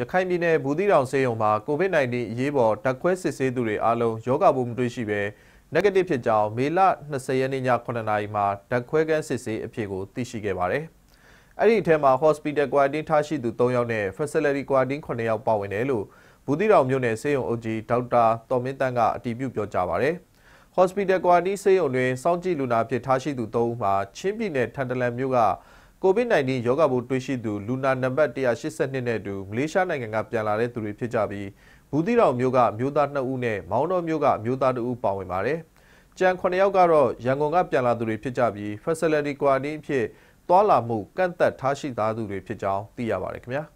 ရခိုင်ပြည်နယ်ဘူးသီးတောင်ဆေးရုံမှာ COVID-19 အရေးပေါ်ဓာတ်ခွဲစစ်ဆေးသူတွေအားလုံးရောဂါပိုးမတွေ့ရှိဘဲ negative ဖြစ်ကြောင်းမေလ20ရက်နေ့ည9နာရီမှာဓာတ်ခွဲကန်းစစ်ဆေးအဖြစ်ကိုသိရှိခဲ့ပါတယ်။အဲ့ဒီအထက်မှာ hospital quarantine ထားရှိသူ3ယောက်နဲ့ facility quarantine 9ယောက်ပါဝင်တယ်လို့ဘူးသီးတောင်မြို့နယ်ဆေးရုံအုပ်ကြီးဒေါက်တာတော်မင်းတန်းကအတည်ပြုပြောကြားပါတယ်။ hospital quarantine ဆေးရုံတွင်စောင့်ကြည့်လူနာဖြစ်ထားရှိသူ3ဦးမှာချင်းပြည်နယ်ထန်တလန်မြို့က COVID-19 ရောဂါပိုးတွေ့ရှိသူလူနာနံပါတ်182နဲ့အတူမလေးရှားနိုင်ငံကပြန်လာတဲ့သူတွေဖြစ်ကြပြီးဘူးသီးတောင်မြို့ကမြို့သား2ဦးနဲ့မောင်းတော်မြို့ကမြို့သား2ဦးပါဝင်ပါတယ်။ကြံ9ယောက်ကတော့ရန်ကုန်ကပြန်လာသူတွေဖြစ်ကြပြီး facility quarantine အဖြစ်သွာလာမှုကန့်သက်ထားရှိသားသူတွေဖြစ်ကြောင်းသိရပါတယ်ခင်ဗျာ။